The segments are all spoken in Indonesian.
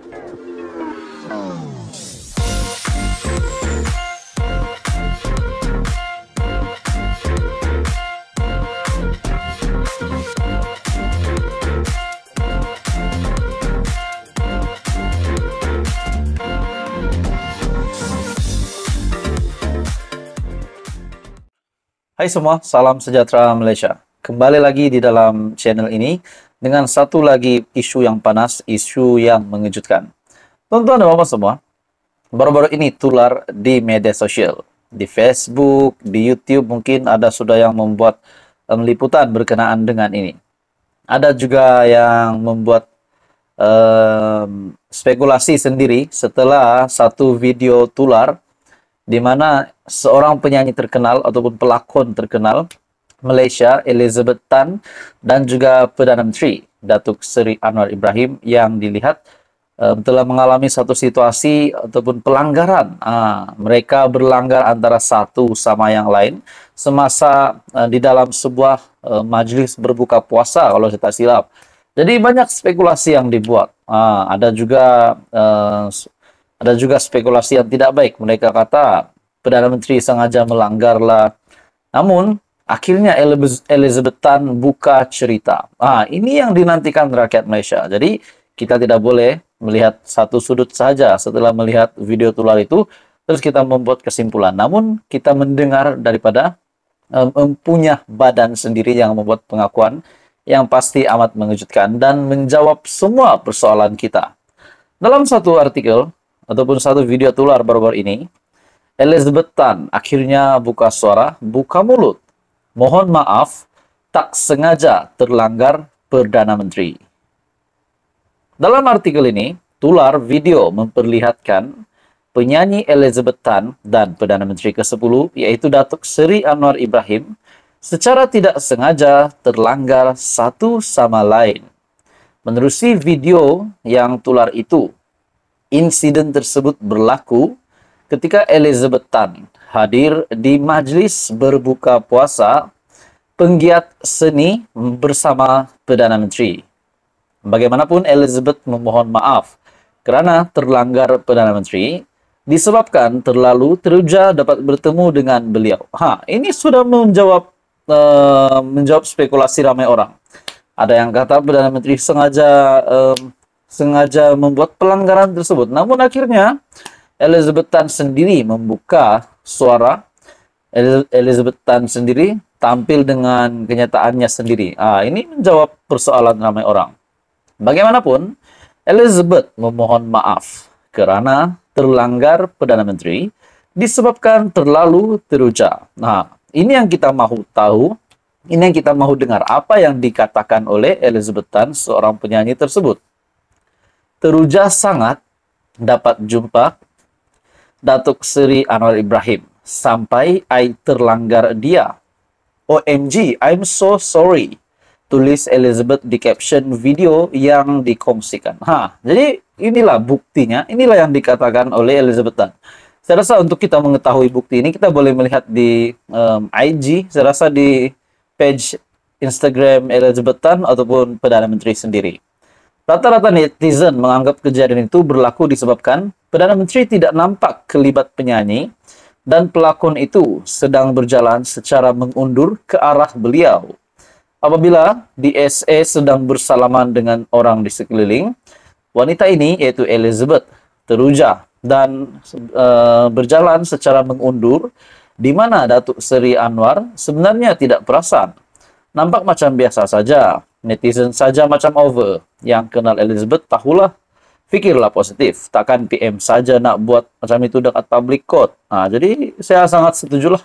Hai semua, salam sejahtera Malaysia. Kembali lagi di dalam channel ini, dengan satu lagi isu yang panas, isu yang mengejutkan. Tonton tuan dan bapak semua, baru-baru ini tular di media sosial. Di Facebook, di YouTube mungkin ada sudah yang membuat liputan berkenaan dengan ini. Ada juga yang membuat um, spekulasi sendiri setelah satu video tular di mana seorang penyanyi terkenal ataupun pelakon terkenal Malaysia Elizabeth Tan dan juga Perdana Menteri Datuk Seri Anwar Ibrahim yang dilihat uh, telah mengalami satu situasi ataupun pelanggaran. Uh, mereka berlanggar antara satu sama yang lain semasa uh, di dalam sebuah uh, majlis berbuka puasa kalau kita silap. Jadi banyak spekulasi yang dibuat. Uh, ada juga uh, ada juga spekulasi yang tidak baik. Mereka kata Perdana Menteri sengaja melanggarlah. Namun Akhirnya Elizabethan buka cerita. Ah, ini yang dinantikan rakyat Malaysia. Jadi kita tidak boleh melihat satu sudut saja setelah melihat video tular itu terus kita membuat kesimpulan. Namun kita mendengar daripada mempunyai um, badan sendiri yang membuat pengakuan yang pasti amat mengejutkan dan menjawab semua persoalan kita. Dalam satu artikel ataupun satu video tular baru-baru ini, Elizabeth Tan akhirnya buka suara, buka mulut Mohon maaf, tak sengaja terlanggar Perdana Menteri. Dalam artikel ini, tular video memperlihatkan penyanyi Elizabeth Tan dan Perdana Menteri ke-10 yaitu Datuk Seri Anwar Ibrahim secara tidak sengaja terlanggar satu sama lain. Menerusi video yang tular itu, insiden tersebut berlaku Ketika Elizabeth Tan hadir di majlis berbuka puasa penggiat seni bersama Perdana Menteri. Bagaimanapun Elizabeth memohon maaf kerana terlanggar Perdana Menteri disebabkan terlalu teruja dapat bertemu dengan beliau. Ha, ini sudah menjawab uh, menjawab spekulasi ramai orang. Ada yang kata Perdana Menteri sengaja uh, sengaja membuat pelanggaran tersebut. Namun akhirnya Elizabeth Tan sendiri membuka suara Elizabeth Tan sendiri tampil dengan kenyataannya sendiri. Ah, ini menjawab persoalan ramai orang. Bagaimanapun, Elizabeth memohon maaf karena terlanggar Perdana Menteri disebabkan terlalu teruja. Nah, ini yang kita mau tahu, ini yang kita mau dengar apa yang dikatakan oleh Elizabeth Tan seorang penyanyi tersebut. Teruja sangat dapat jumpa Datuk Seri Anwar Ibrahim sampai I terlanggar dia. OMG, I'm so sorry. Tulis Elizabeth di caption video yang dikongsikan. Ha, jadi inilah buktinya, inilah yang dikatakan oleh Elizabeth Tan. Saya rasa untuk kita mengetahui bukti ini kita boleh melihat di um, IG, saya rasa di page Instagram Elizabeth Tan ataupun Perdana Menteri sendiri. Rata-rata netizen menganggap kejadian itu berlaku disebabkan Perdana Menteri tidak nampak kelibat penyanyi dan pelakon itu sedang berjalan secara mengundur ke arah beliau. Apabila DSA sedang bersalaman dengan orang di sekeliling, wanita ini yaitu Elizabeth teruja dan e, berjalan secara mengundur di mana Datuk Seri Anwar sebenarnya tidak perasan. Nampak macam biasa saja. Netizen saja macam over. Yang kenal Elizabeth tahulah. fikirlah positif. Takkan PM saja nak buat macam itu dekat public court. Nah, jadi saya sangat setuju lah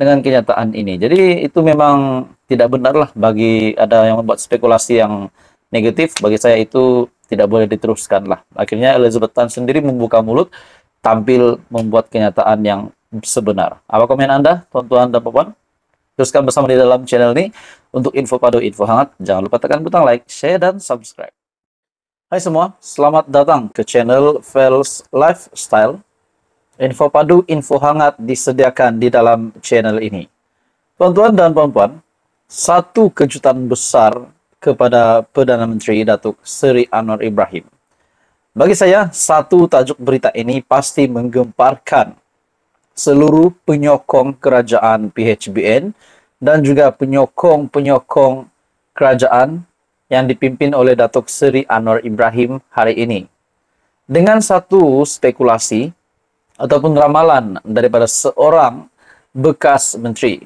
dengan kenyataan ini. Jadi itu memang tidak benar lah bagi ada yang membuat spekulasi yang negatif. Bagi saya itu tidak boleh diteruskan lah. Akhirnya Elizabeth Tan sendiri membuka mulut tampil membuat kenyataan yang sebenar. Apa komen Anda, tuan-tuan dan puan? Teruskan bersama di dalam channel ini. Untuk info padu info hangat, jangan lupa tekan butang like, share, dan subscribe. Hai semua, selamat datang ke channel Fels Lifestyle. Info padu, info hangat disediakan di dalam channel ini. Tuan-tuan dan puan-puan, satu kejutan besar kepada Perdana Menteri Datuk Seri Anwar Ibrahim. Bagi saya, satu tajuk berita ini pasti menggemparkan seluruh penyokong kerajaan PHBN dan juga penyokong-penyokong kerajaan yang dipimpin oleh Datuk Seri Anwar Ibrahim hari ini. Dengan satu spekulasi ataupun ramalan daripada seorang bekas menteri.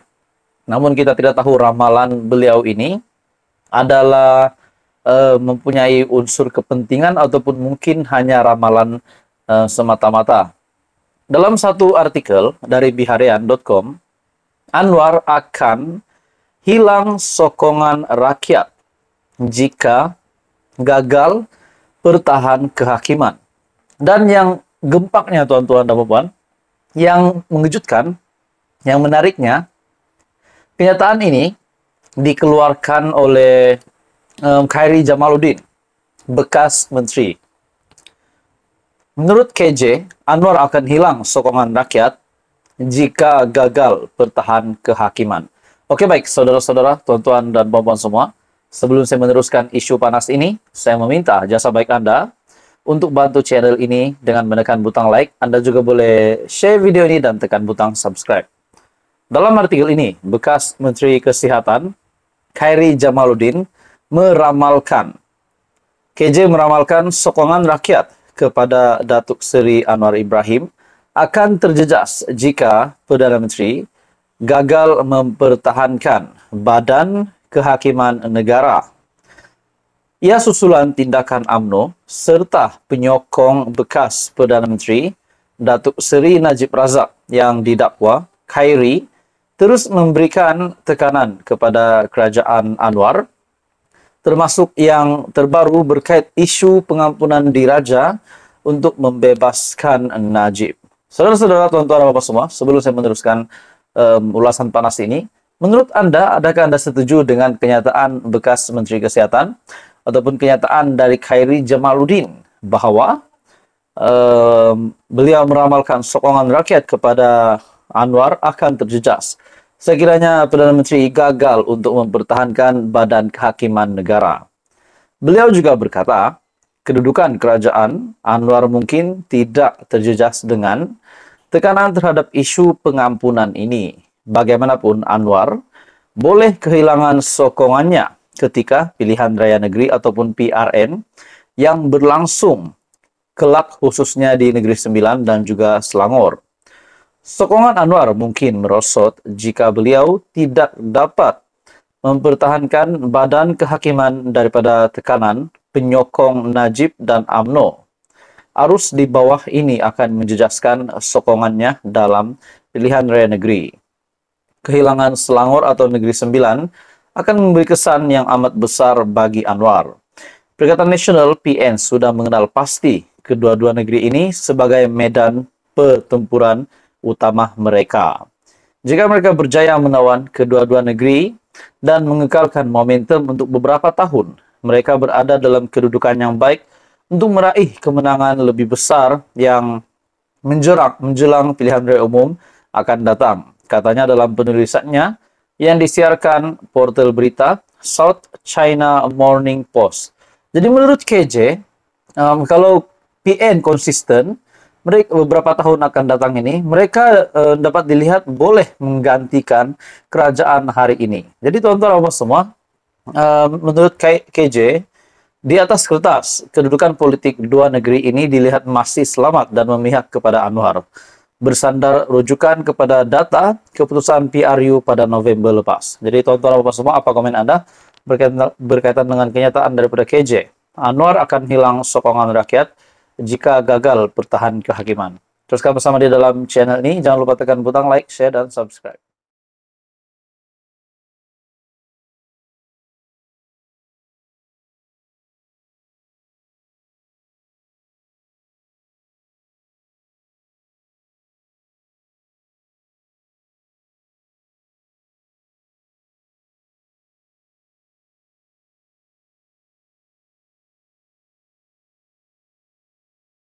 Namun kita tidak tahu ramalan beliau ini adalah uh, mempunyai unsur kepentingan ataupun mungkin hanya ramalan uh, semata-mata. Dalam satu artikel dari biharian.com, Anwar akan hilang sokongan rakyat jika gagal bertahan kehakiman. Dan yang gempaknya tuan-tuan dan puan, yang mengejutkan, yang menariknya, kenyataan ini dikeluarkan oleh um, Khairi Jamaluddin, bekas menteri Menurut KJ, Anwar akan hilang sokongan rakyat jika gagal bertahan kehakiman. Oke baik, saudara-saudara, tuan-tuan dan puan-puan semua. Sebelum saya meneruskan isu panas ini, saya meminta jasa baik Anda untuk bantu channel ini dengan menekan butang like. Anda juga boleh share video ini dan tekan butang subscribe. Dalam artikel ini, bekas Menteri Kesehatan Khairi Jamaluddin meramalkan KJ meramalkan sokongan rakyat kepada Datuk Seri Anwar Ibrahim akan terjejas jika Perdana Menteri gagal mempertahankan badan kehakiman negara. Ia susulan tindakan AMNO serta penyokong bekas Perdana Menteri Datuk Seri Najib Razak yang didakwa Khairi terus memberikan tekanan kepada kerajaan Anwar termasuk yang terbaru berkait isu pengampunan diraja untuk membebaskan Najib. Saudara-saudara, tuan-tuan, bapak semua, sebelum saya meneruskan um, ulasan panas ini, menurut Anda, adakah Anda setuju dengan kenyataan bekas Menteri Kesehatan ataupun kenyataan dari Khairi Jamaluddin bahwa um, beliau meramalkan sokongan rakyat kepada Anwar akan terjejas Sekiranya Perdana Menteri gagal untuk mempertahankan badan kehakiman negara. Beliau juga berkata, kedudukan kerajaan Anwar mungkin tidak terjejas dengan tekanan terhadap isu pengampunan ini. Bagaimanapun Anwar boleh kehilangan sokongannya ketika pilihan raya negeri ataupun PRN yang berlangsung kelak khususnya di Negeri Sembilan dan juga Selangor. Sokongan Anwar mungkin merosot jika beliau tidak dapat mempertahankan badan kehakiman daripada tekanan penyokong Najib dan AMNO. Arus di bawah ini akan menjejaskan sokongannya dalam pilihan raya negeri. Kehilangan Selangor atau Negeri Sembilan akan memberi kesan yang amat besar bagi Anwar. Perikatan Nasional PN sudah mengenal pasti kedua-dua negeri ini sebagai medan pertempuran utama mereka. Jika mereka berjaya menawan kedua-dua negeri dan mengekalkan momentum untuk beberapa tahun, mereka berada dalam kedudukan yang baik untuk meraih kemenangan lebih besar yang menjerak menjelang pilihan raya umum akan datang. Katanya dalam penulisannya yang disiarkan portal berita South China Morning Post. Jadi menurut KJ, um, kalau PN konsisten, mereka beberapa tahun akan datang ini mereka e, dapat dilihat boleh menggantikan kerajaan hari ini. Jadi tuan-tuan apa semua e, menurut KJ di atas kertas kedudukan politik dua negeri ini dilihat masih selamat dan memihak kepada Anwar. Bersandar rujukan kepada data keputusan PRU pada November lepas. Jadi tuan-tuan apa semua apa komen Anda berkaitan, berkaitan dengan kenyataan daripada KJ? Anwar akan hilang sokongan rakyat jika gagal bertahan kehakiman. Teruskan bersama di dalam channel ini. Jangan lupa tekan butang like, share, dan subscribe.